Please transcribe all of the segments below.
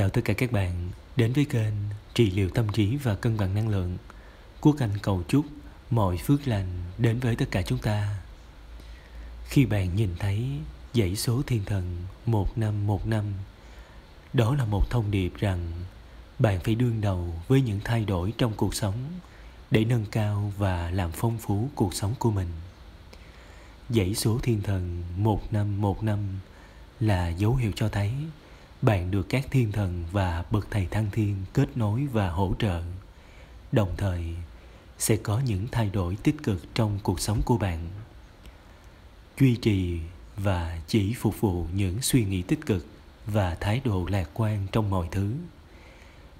Chào tất cả các bạn đến với kênh Trị liệu tâm trí và cân bằng năng lượng. Quốc Anh cầu chúc mọi phước lành đến với tất cả chúng ta. Khi bạn nhìn thấy dãy số thiên thần 1515, đó là một thông điệp rằng bạn phải đương đầu với những thay đổi trong cuộc sống để nâng cao và làm phong phú cuộc sống của mình. Dãy số thiên thần 1515 là dấu hiệu cho thấy bạn được các thiên thần và bậc thầy thăng thiên kết nối và hỗ trợ đồng thời sẽ có những thay đổi tích cực trong cuộc sống của bạn duy trì và chỉ phục vụ những suy nghĩ tích cực và thái độ lạc quan trong mọi thứ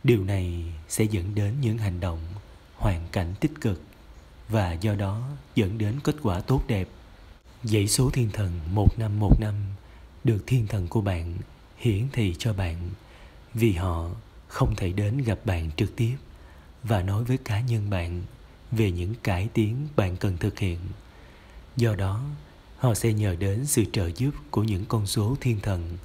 điều này sẽ dẫn đến những hành động hoàn cảnh tích cực và do đó dẫn đến kết quả tốt đẹp dãy số thiên thần một năm một năm được thiên thần của bạn hiển thị cho bạn vì họ không thể đến gặp bạn trực tiếp và nói với cá nhân bạn về những cải tiến bạn cần thực hiện do đó họ sẽ nhờ đến sự trợ giúp của những con số thiên thần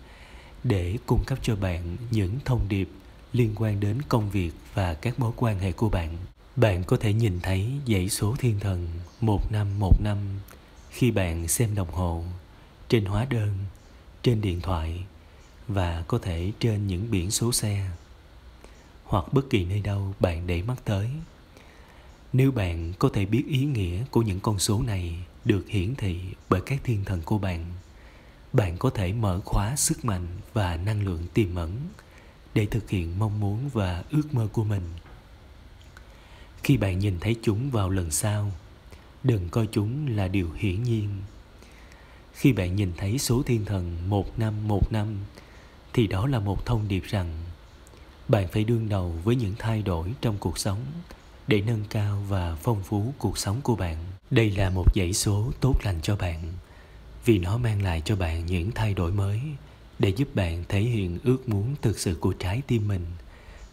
để cung cấp cho bạn những thông điệp liên quan đến công việc và các mối quan hệ của bạn bạn có thể nhìn thấy dãy số thiên thần một năm một năm khi bạn xem đồng hồ trên hóa đơn trên điện thoại và có thể trên những biển số xe hoặc bất kỳ nơi đâu bạn để mắt tới nếu bạn có thể biết ý nghĩa của những con số này được hiển thị bởi các thiên thần của bạn bạn có thể mở khóa sức mạnh và năng lượng tiềm ẩn để thực hiện mong muốn và ước mơ của mình khi bạn nhìn thấy chúng vào lần sau đừng coi chúng là điều hiển nhiên khi bạn nhìn thấy số thiên thần một một năm năm thì đó là một thông điệp rằng bạn phải đương đầu với những thay đổi trong cuộc sống để nâng cao và phong phú cuộc sống của bạn đây là một dãy số tốt lành cho bạn vì nó mang lại cho bạn những thay đổi mới để giúp bạn thể hiện ước muốn thực sự của trái tim mình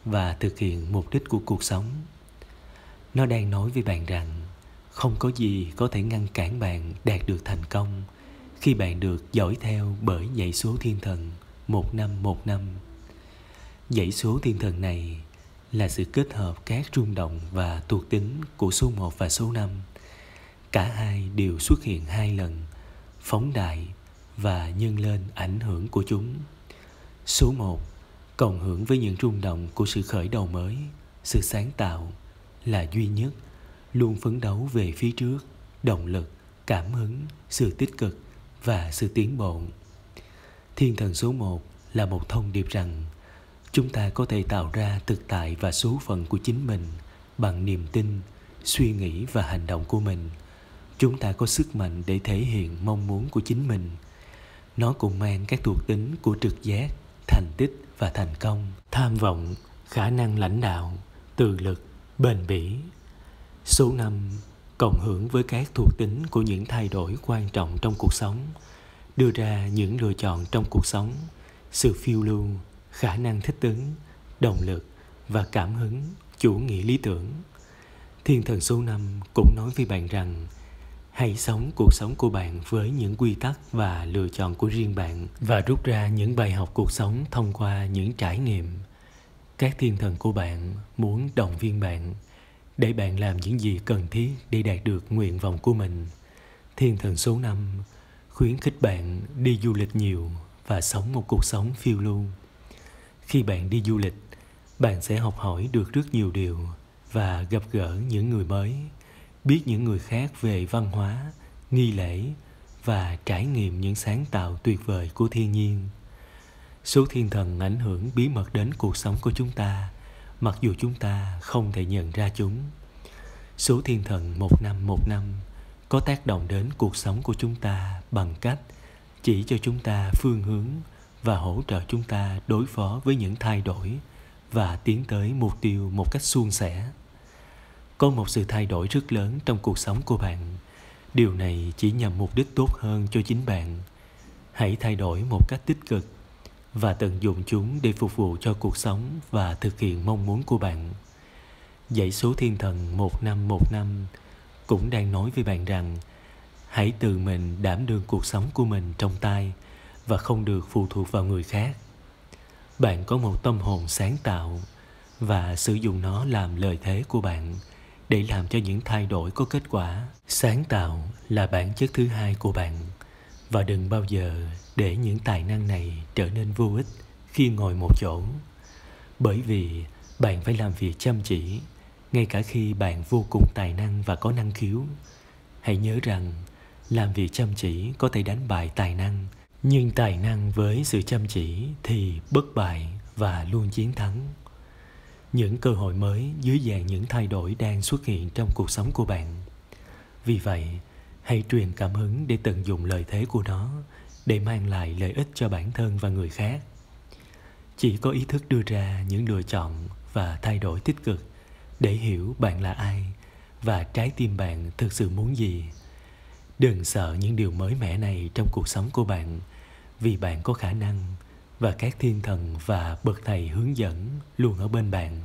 và thực hiện mục đích của cuộc sống nó đang nói với bạn rằng không có gì có thể ngăn cản bạn đạt được thành công khi bạn được dõi theo bởi dãy số thiên thần một năm một năm. Dãy số thiên thần này là sự kết hợp các rung động và thuộc tính của số 1 và số 5. Cả hai đều xuất hiện hai lần, phóng đại và nhân lên ảnh hưởng của chúng. Số 1 cộng hưởng với những rung động của sự khởi đầu mới, sự sáng tạo là duy nhất, luôn phấn đấu về phía trước, động lực, cảm hứng, sự tích cực và sự tiến bộ thiên thần số 1 là một thông điệp rằng chúng ta có thể tạo ra thực tại và số phận của chính mình bằng niềm tin suy nghĩ và hành động của mình chúng ta có sức mạnh để thể hiện mong muốn của chính mình nó cũng mang các thuộc tính của trực giác thành tích và thành công tham vọng khả năng lãnh đạo tự lực bền bỉ số 5 cộng hưởng với các thuộc tính của những thay đổi quan trọng trong cuộc sống đưa ra những lựa chọn trong cuộc sống sự phiêu lưu khả năng thích ứng động lực và cảm hứng chủ nghĩa lý tưởng thiên thần số năm cũng nói với bạn rằng hãy sống cuộc sống của bạn với những quy tắc và lựa chọn của riêng bạn và rút ra những bài học cuộc sống thông qua những trải nghiệm các thiên thần của bạn muốn động viên bạn để bạn làm những gì cần thiết để đạt được nguyện vọng của mình thiên thần số năm khuyến khích bạn đi du lịch nhiều và sống một cuộc sống phiêu lưu khi bạn đi du lịch bạn sẽ học hỏi được rất nhiều điều và gặp gỡ những người mới biết những người khác về văn hóa nghi lễ và trải nghiệm những sáng tạo tuyệt vời của thiên nhiên số thiên thần ảnh hưởng bí mật đến cuộc sống của chúng ta mặc dù chúng ta không thể nhận ra chúng số thiên thần một năm một năm có tác động đến cuộc sống của chúng ta bằng cách chỉ cho chúng ta phương hướng và hỗ trợ chúng ta đối phó với những thay đổi và tiến tới mục tiêu một cách suôn sẻ có một sự thay đổi rất lớn trong cuộc sống của bạn điều này chỉ nhằm mục đích tốt hơn cho chính bạn hãy thay đổi một cách tích cực và tận dụng chúng để phục vụ cho cuộc sống và thực hiện mong muốn của bạn dãy số thiên thần một một năm năm cũng đang nói với bạn rằng hãy tự mình đảm đương cuộc sống của mình trong tay và không được phụ thuộc vào người khác bạn có một tâm hồn sáng tạo và sử dụng nó làm lợi thế của bạn để làm cho những thay đổi có kết quả sáng tạo là bản chất thứ hai của bạn và đừng bao giờ để những tài năng này trở nên vô ích khi ngồi một chỗ bởi vì bạn phải làm việc chăm chỉ ngay cả khi bạn vô cùng tài năng và có năng khiếu hãy nhớ rằng làm việc chăm chỉ có thể đánh bại tài năng nhưng tài năng với sự chăm chỉ thì bất bại và luôn chiến thắng những cơ hội mới dưới dạng những thay đổi đang xuất hiện trong cuộc sống của bạn vì vậy hãy truyền cảm hứng để tận dụng lợi thế của nó để mang lại lợi ích cho bản thân và người khác chỉ có ý thức đưa ra những lựa chọn và thay đổi tích cực để hiểu bạn là ai và trái tim bạn thực sự muốn gì đừng sợ những điều mới mẻ này trong cuộc sống của bạn vì bạn có khả năng và các thiên thần và bậc thầy hướng dẫn luôn ở bên bạn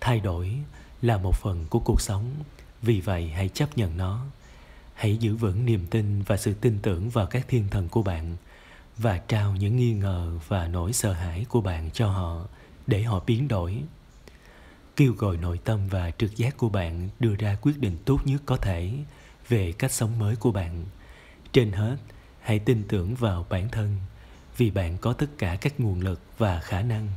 thay đổi là một phần của cuộc sống vì vậy hãy chấp nhận nó hãy giữ vững niềm tin và sự tin tưởng vào các thiên thần của bạn và trao những nghi ngờ và nỗi sợ hãi của bạn cho họ để họ biến đổi kêu gọi nội tâm và trực giác của bạn đưa ra quyết định tốt nhất có thể về cách sống mới của bạn trên hết hãy tin tưởng vào bản thân vì bạn có tất cả các nguồn lực và khả năng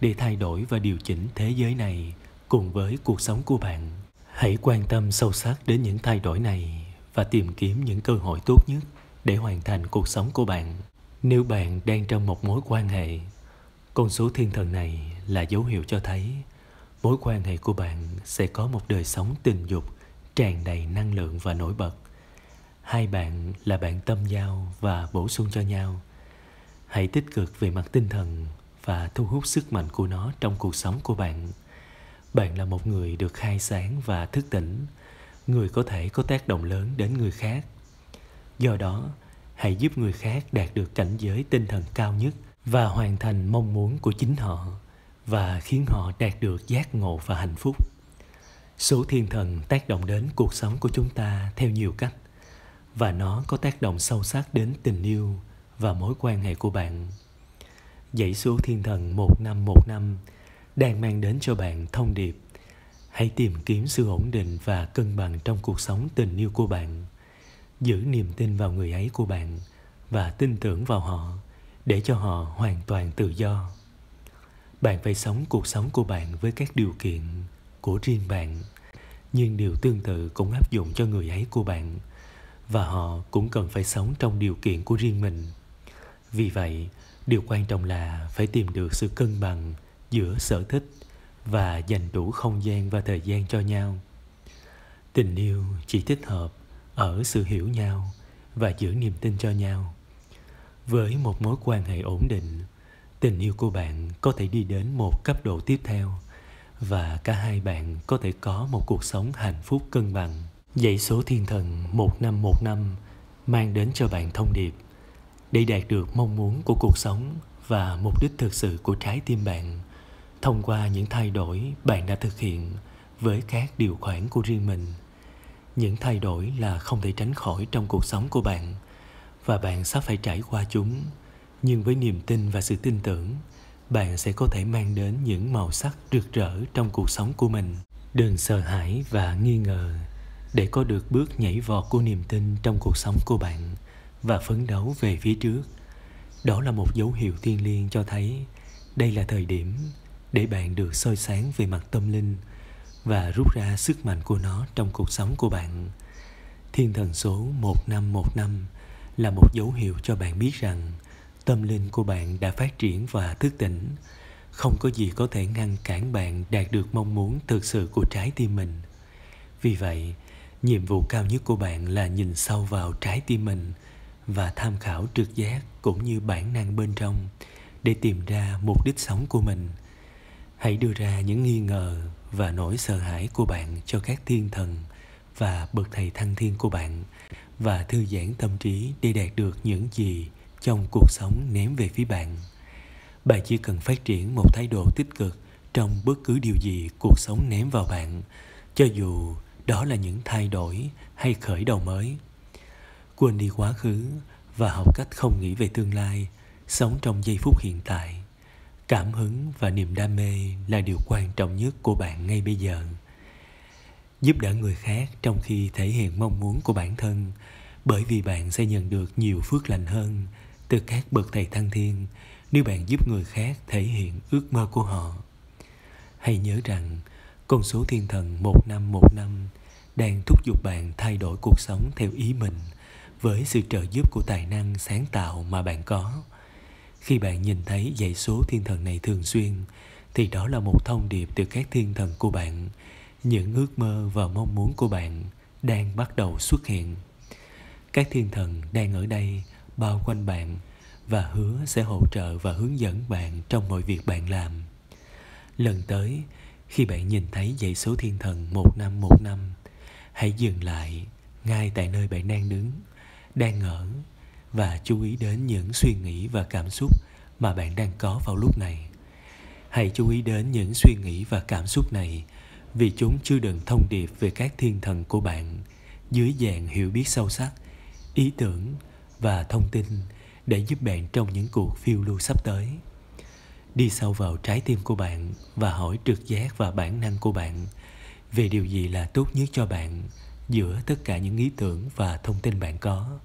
để thay đổi và điều chỉnh thế giới này cùng với cuộc sống của bạn hãy quan tâm sâu sắc đến những thay đổi này và tìm kiếm những cơ hội tốt nhất để hoàn thành cuộc sống của bạn nếu bạn đang trong một mối quan hệ con số thiên thần này là dấu hiệu cho thấy mối quan hệ của bạn sẽ có một đời sống tình dục tràn đầy năng lượng và nổi bật hai bạn là bạn tâm giao và bổ sung cho nhau hãy tích cực về mặt tinh thần và thu hút sức mạnh của nó trong cuộc sống của bạn bạn là một người được khai sáng và thức tỉnh người có thể có tác động lớn đến người khác do đó hãy giúp người khác đạt được cảnh giới tinh thần cao nhất và hoàn thành mong muốn của chính họ và khiến họ đạt được giác ngộ và hạnh phúc. Số thiên thần tác động đến cuộc sống của chúng ta theo nhiều cách và nó có tác động sâu sắc đến tình yêu và mối quan hệ của bạn. Dãy số thiên thần năm năm đang mang đến cho bạn thông điệp hãy tìm kiếm sự ổn định và cân bằng trong cuộc sống tình yêu của bạn giữ niềm tin vào người ấy của bạn và tin tưởng vào họ để cho họ hoàn toàn tự do bạn phải sống cuộc sống của bạn với các điều kiện của riêng bạn nhưng điều tương tự cũng áp dụng cho người ấy của bạn và họ cũng cần phải sống trong điều kiện của riêng mình vì vậy điều quan trọng là phải tìm được sự cân bằng giữa sở thích và dành đủ không gian và thời gian cho nhau tình yêu chỉ thích hợp ở sự hiểu nhau và giữ niềm tin cho nhau với một mối quan hệ ổn định tình yêu của bạn có thể đi đến một cấp độ tiếp theo và cả hai bạn có thể có một cuộc sống hạnh phúc cân bằng. Dãy số thiên thần 1515 mang đến cho bạn thông điệp để đạt được mong muốn của cuộc sống và mục đích thực sự của trái tim bạn thông qua những thay đổi bạn đã thực hiện với các điều khoản của riêng mình. Những thay đổi là không thể tránh khỏi trong cuộc sống của bạn và bạn sắp phải trải qua chúng nhưng với niềm tin và sự tin tưởng bạn sẽ có thể mang đến những màu sắc rực rỡ trong cuộc sống của mình đừng sợ hãi và nghi ngờ để có được bước nhảy vọt của niềm tin trong cuộc sống của bạn và phấn đấu về phía trước đó là một dấu hiệu thiên liêng cho thấy đây là thời điểm để bạn được soi sáng về mặt tâm linh và rút ra sức mạnh của nó trong cuộc sống của bạn. Thiên thần số 1515 là một dấu hiệu cho bạn biết rằng tâm linh của bạn đã phát triển và thức tỉnh không có gì có thể ngăn cản bạn đạt được mong muốn thực sự của trái tim mình vì vậy nhiệm vụ cao nhất của bạn là nhìn sâu vào trái tim mình và tham khảo trực giác cũng như bản năng bên trong để tìm ra mục đích sống của mình hãy đưa ra những nghi ngờ và nỗi sợ hãi của bạn cho các thiên thần và bậc thầy thăng thiên của bạn và thư giãn tâm trí để đạt được những gì trong cuộc sống ném về phía bạn bạn chỉ cần phát triển một thái độ tích cực trong bất cứ điều gì cuộc sống ném vào bạn cho dù đó là những thay đổi hay khởi đầu mới quên đi quá khứ và học cách không nghĩ về tương lai sống trong giây phút hiện tại cảm hứng và niềm đam mê là điều quan trọng nhất của bạn ngay bây giờ giúp đỡ người khác trong khi thể hiện mong muốn của bản thân bởi vì bạn sẽ nhận được nhiều phước lành hơn từ các bậc thầy thăng thiên nếu bạn giúp người khác thể hiện ước mơ của họ. Hãy nhớ rằng con số thiên thần một năm một năm đang thúc giục bạn thay đổi cuộc sống theo ý mình với sự trợ giúp của tài năng sáng tạo mà bạn có. Khi bạn nhìn thấy dãy số thiên thần này thường xuyên, thì đó là một thông điệp từ các thiên thần của bạn. Những ước mơ và mong muốn của bạn đang bắt đầu xuất hiện. Các thiên thần đang ở đây bao quanh bạn và hứa sẽ hỗ trợ và hướng dẫn bạn trong mọi việc bạn làm. Lần tới, khi bạn nhìn thấy dãy số thiên thần một một năm năm, hãy dừng lại ngay tại nơi bạn đang đứng, đang ngỡ và chú ý đến những suy nghĩ và cảm xúc mà bạn đang có vào lúc này. Hãy chú ý đến những suy nghĩ và cảm xúc này vì chúng chưa đựng thông điệp về các thiên thần của bạn dưới dạng hiểu biết sâu sắc, ý tưởng và thông tin để giúp bạn trong những cuộc phiêu lưu sắp tới đi sâu vào trái tim của bạn và hỏi trực giác và bản năng của bạn về điều gì là tốt nhất cho bạn giữa tất cả những ý tưởng và thông tin bạn có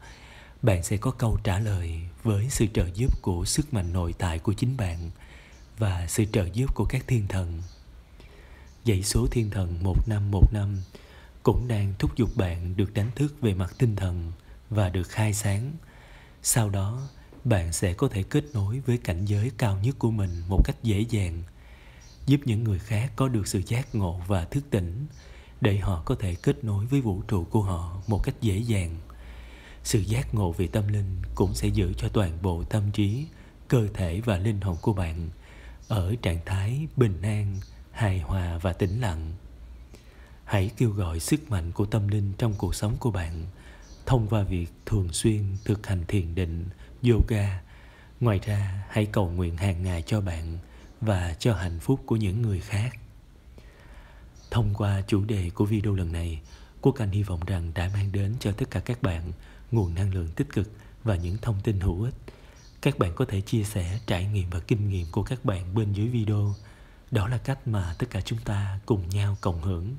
bạn sẽ có câu trả lời với sự trợ giúp của sức mạnh nội tại của chính bạn và sự trợ giúp của các thiên thần dãy số thiên thần 1515 cũng đang thúc giục bạn được đánh thức về mặt tinh thần và được khai sáng sau đó bạn sẽ có thể kết nối với cảnh giới cao nhất của mình một cách dễ dàng giúp những người khác có được sự giác ngộ và thức tỉnh để họ có thể kết nối với vũ trụ của họ một cách dễ dàng sự giác ngộ về tâm linh cũng sẽ giữ cho toàn bộ tâm trí cơ thể và linh hồn của bạn ở trạng thái bình an hài hòa và tĩnh lặng hãy kêu gọi sức mạnh của tâm linh trong cuộc sống của bạn thông qua việc thường xuyên thực hành thiền định, yoga. Ngoài ra, hãy cầu nguyện hàng ngày cho bạn và cho hạnh phúc của những người khác. Thông qua chủ đề của video lần này, Quốc Anh hy vọng rằng đã mang đến cho tất cả các bạn nguồn năng lượng tích cực và những thông tin hữu ích. Các bạn có thể chia sẻ trải nghiệm và kinh nghiệm của các bạn bên dưới video. Đó là cách mà tất cả chúng ta cùng nhau cộng hưởng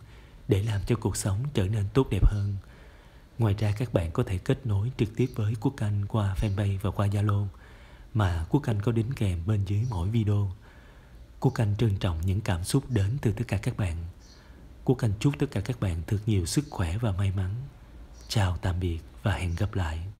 để làm cho cuộc sống trở nên tốt đẹp hơn Ngoài ra các bạn có thể kết nối trực tiếp với Quốc Anh qua fanpage và qua Zalo mà Quốc Anh có đính kèm bên dưới mỗi video. Quốc Anh trân trọng những cảm xúc đến từ tất cả các bạn. Quốc Anh chúc tất cả các bạn thật nhiều sức khỏe và may mắn. Chào tạm biệt và hẹn gặp lại.